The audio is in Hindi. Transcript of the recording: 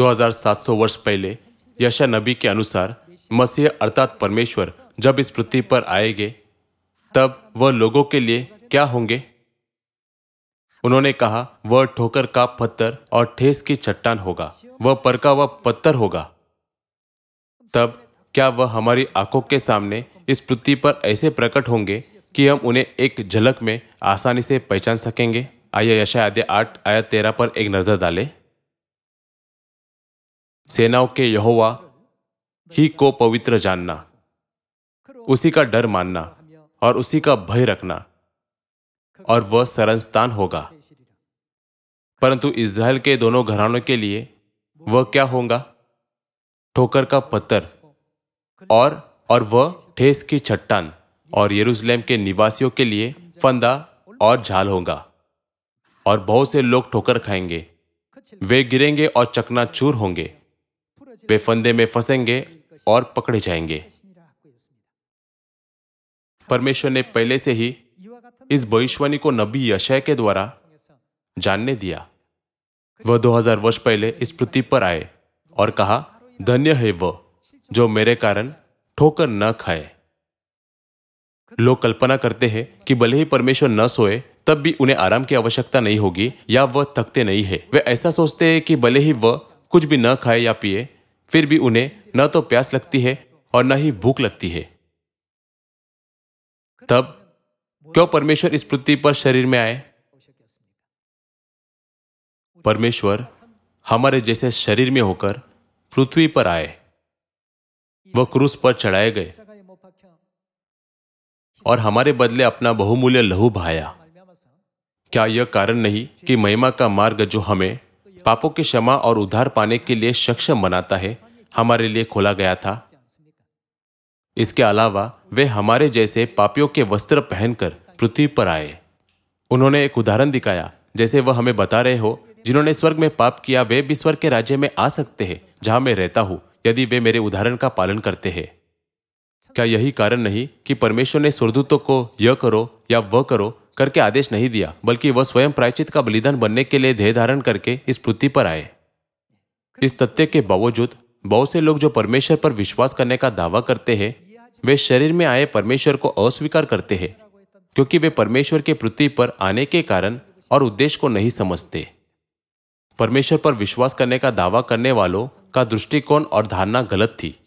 2700 वर्ष पहले यशा नबी के अनुसार मसीह अर्थात परमेश्वर जब इस पृथ्वी पर आएंगे तब वह लोगों के लिए क्या होंगे उन्होंने कहा वह ठोकर का पत्थर और ठेस की चट्टान होगा वह पर का वह पत्थर होगा तब क्या वह हमारी आंखों के सामने इस पृथ्वी पर ऐसे प्रकट होंगे कि हम उन्हें एक झलक में आसानी से पहचान सकेंगे आइए आदि आठ आया तेरह पर एक नज़र डालें सेनाओं के यहोवा ही को पवित्र जानना उसी का डर मानना और उसी का भय रखना और वह सरंस्तान होगा परंतु इज़राइल के दोनों घरानों के लिए वह क्या होगा ठोकर का पत्थर और और वह ठेस की चट्टान और यरूशलेम के निवासियों के लिए फंदा और झाल होगा और बहुत से लोग ठोकर खाएंगे वे गिरेंगे और चकनाचूर होंगे वे फंदे में फंसेंगे और पकड़े जाएंगे परमेश्वर ने पहले से ही इस भविष्यवाणी को नबी यशय के द्वारा जानने दिया वह 2000 वर्ष पहले इस पृथ्वी पर आए और कहा धन्य है वह जो मेरे कारण ठोकर न खाए लोग कल्पना करते हैं कि भले ही परमेश्वर न सोए तब भी उन्हें आराम की आवश्यकता नहीं होगी या वह थकते नहीं है वे ऐसा सोचते हैं कि भले ही वह कुछ भी न खाए या पिए फिर भी उन्हें न तो प्यास लगती है और न ही भूख लगती है तब क्यों परमेश्वर इस पृथ्वी पर शरीर में आए परमेश्वर हमारे जैसे शरीर में होकर पृथ्वी पर आए वह क्रूस पर चढ़ाए गए और हमारे बदले अपना बहुमूल्य लहू भाया क्या यह कारण नहीं कि महिमा का मार्ग जो हमें पापों की क्षमा और उधार पाने के लिए सक्षम बनाता है हमारे लिए खोला गया था इसके अलावा वे हमारे जैसे पापियों के वस्त्र पहनकर पृथ्वी पर आए उन्होंने एक उदाहरण दिखाया जैसे वह हमें बता रहे हो जिन्होंने स्वर्ग में पाप किया वे भी स्वर्ग के राज्य में आ सकते हैं जहां मैं रहता हूं यदि वे मेरे उदाहरण का पालन करते हैं क्या यही कारण नहीं कि परमेश्वर ने स्वर्दूतों को यह करो या वह करो करके आदेश नहीं दिया बल्कि वह स्वयं प्रायचित का बलिदान बनने के लिए ध्यय धारण करके इस पृथ्वी पर आए इस तथ्य के बावजूद बहुत से लोग जो परमेश्वर पर विश्वास करने का दावा करते हैं वे शरीर में आए परमेश्वर को अस्वीकार करते हैं क्योंकि वे परमेश्वर के पृथ्वी पर आने के कारण और उद्देश्य को नहीं समझते परमेश्वर पर विश्वास करने का दावा करने वालों का दृष्टिकोण और धारणा गलत थी